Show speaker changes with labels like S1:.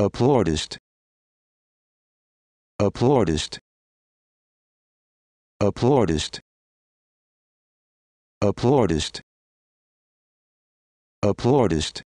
S1: applaudist applaudist applaudist applaudist applaudist